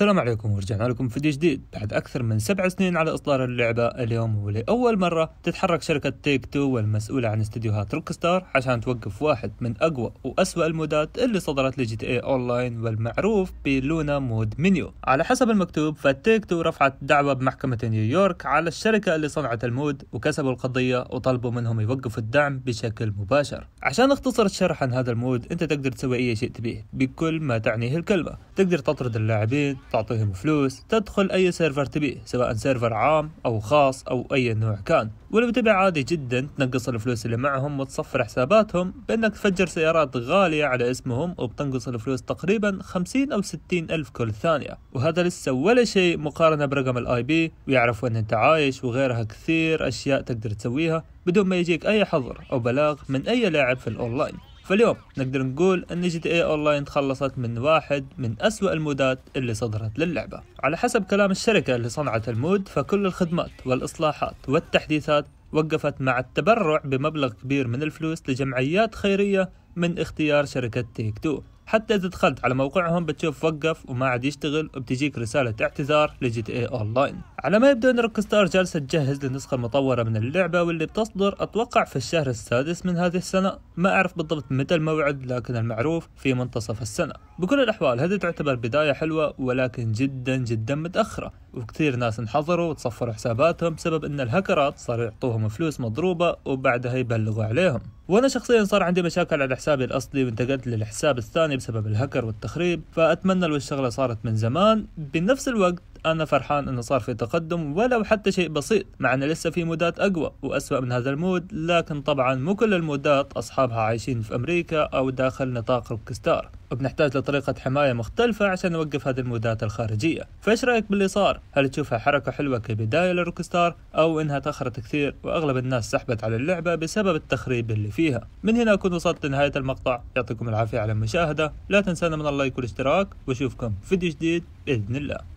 السلام عليكم ورجعنا لكم فيديو جديد بعد أكثر من سبع سنين على إصدار اللعبة اليوم ولأول مرة تتحرك شركة تيك تو والمسؤولة عن استديوهات روك ستار عشان توقف واحد من أقوى وأسوأ المودات اللي صدرت لجي تي اي أونلاين والمعروف بلونا مود مينيو على حسب المكتوب فتيك تو رفعت دعوة بمحكمة نيويورك على الشركة اللي صنعت المود وكسبوا القضية وطلبوا منهم يوقفوا الدعم بشكل مباشر عشان اختصر الشرح عن هذا المود انت تقدر تسوي اي شيء تبيه بكل ما تعنيه الكلمة تقدر تطرد اللاعبين تعطيهم فلوس تدخل أي سيرفر تبيه سواء سيرفر عام أو خاص أو أي نوع كان ولو تبع عادي جدا تنقص الفلوس اللي معهم وتصفر حساباتهم بأنك تفجر سيارات غالية على اسمهم وبتنقص الفلوس تقريبا 50 أو 60 ألف كل ثانية وهذا لسه ولا شيء مقارنة برقم الاي بي ويعرف وين انت عايش وغيرها كثير أشياء تقدر تسويها بدون ما يجيك أي حظر أو بلاغ من أي لاعب في الأونلاين فاليوم نقدر نقول أن جي تي اي أونلاين تخلصت من واحد من أسوأ المودات اللي صدرت للعبة على حسب كلام الشركة اللي صنعت المود فكل الخدمات والإصلاحات والتحديثات وقفت مع التبرع بمبلغ كبير من الفلوس لجمعيات خيرية من اختيار شركة تيك تو حتى إذا دخلت على موقعهم بتشوف وقف وما عاد يشتغل وبتجيك رسالة اعتذار لجي تي اي اونلاين على ما يبدو ان روك ستار جالسة تجهز للنسخة المطورة من اللعبة واللي بتصدر اتوقع في الشهر السادس من هذه السنة ما اعرف بالضبط متى الموعد لكن المعروف في منتصف السنة بكل الاحوال هذه تعتبر بداية حلوة ولكن جدا جدا متأخرة وكثير ناس انحظروا وتصفروا حساباتهم بسبب ان الهكرات صاروا يعطوهم فلوس مضروبة وبعدها يبلغوا عليهم وانا شخصيا صار عندي مشاكل على حسابي الاصلي وانتقلت للحساب الثاني بسبب الهكر والتخريب فاتمنى لو الشغله صارت من زمان بنفس الوقت أنا فرحان أنه صار في تقدم ولو حتى شيء بسيط مع أنه لسه في مودات أقوى وأسوأ من هذا المود لكن طبعا مو كل المودات أصحابها عايشين في أمريكا أو داخل نطاق روك ستار وبنحتاج لطريقة حماية مختلفة عشان نوقف هذه المودات الخارجية فايش رأيك باللي صار؟ هل تشوفها حركة حلوة كبداية لروكستار أو إنها تأخرت كثير وأغلب الناس سحبت على اللعبة بسبب التخريب اللي فيها من هنا أكون وصلت لنهاية المقطع يعطيكم العافية على المشاهدة لا تنسانا من اللايك والاشتراك وأشوفكم في فيديو جديد بإذن الله